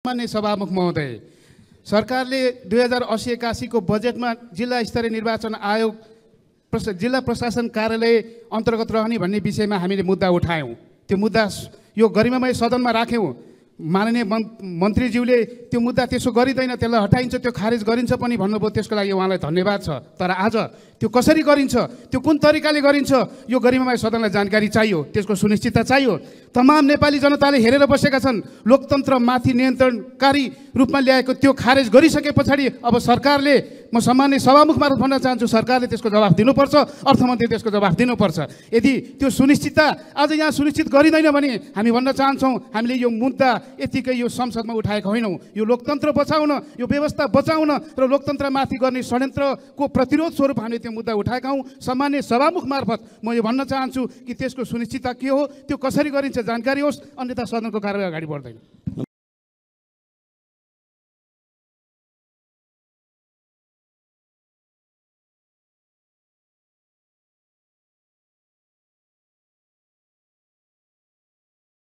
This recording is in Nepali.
सामान्य सभामुख महोदय सरकारले दुई हजार असी एकासीको बजेटमा जिल्ला स्तरीय निर्वाचन आयोग जिल्ला प्रशासन कार्यालय अन्तर्गत रहने भन्ने विषयमा हामीले मुद्दा उठायौँ त्यो मुद्दा यो गरिमामय सदनमा राख्यौँ माननीय मन् मन्त्रीज्यूले त्यो मुद्दा त्यसो गरिँदैन त्यसलाई हटाइन्छ त्यो खारेज गरिन्छ पनि भन्नुभयो त्यसको लागि उहाँलाई धन्यवाद छ तर आज त्यो कसरी गरिन्छ त्यो कुन तरिकाले गरिन्छ यो गरिमामा सदनलाई जानकारी चाहियो त्यसको सुनिश्चितता चाहियो तमाम नेपाली जनताले हेरेर बसेका छन् लोकतन्त्रमाथि नियन्त्रणकारी रूपमा ल्याएको त्यो खारेज गरिसके पछाडि अब सरकारले म सामान्य सभामुख मार्फत भन्न चाहन्छु सरकारले त्यसको जवाफ दिनुपर्छ अर्थमन्त्री त्यसको जवाफ दिनुपर्छ यदि त्यो सुनिश्चितता आज यहाँ सुनिश्चित गरिँदैन भने हामी भन्न चाहन्छौँ हामीले यो मुद्दा यतिकै यो संसदमा उठाएका होइनौँ यो लोकतन्त्र बचाउन यो व्यवस्था बचाउन र लोकतन्त्रमाथि गर्ने षड्यन्त्रको प्रतिरोध स्वरूप हामीले त्यो मुद्दा उठाएका हौँ सामान्य सभामुख मार्फत म यो भन्न चाहन्छु कि त्यसको सुनिश्चितता के हो त्यो कसरी गरिन्छ जानकारी होस् अन्यथा सदनको कारवाही अगाडि बढ्दैन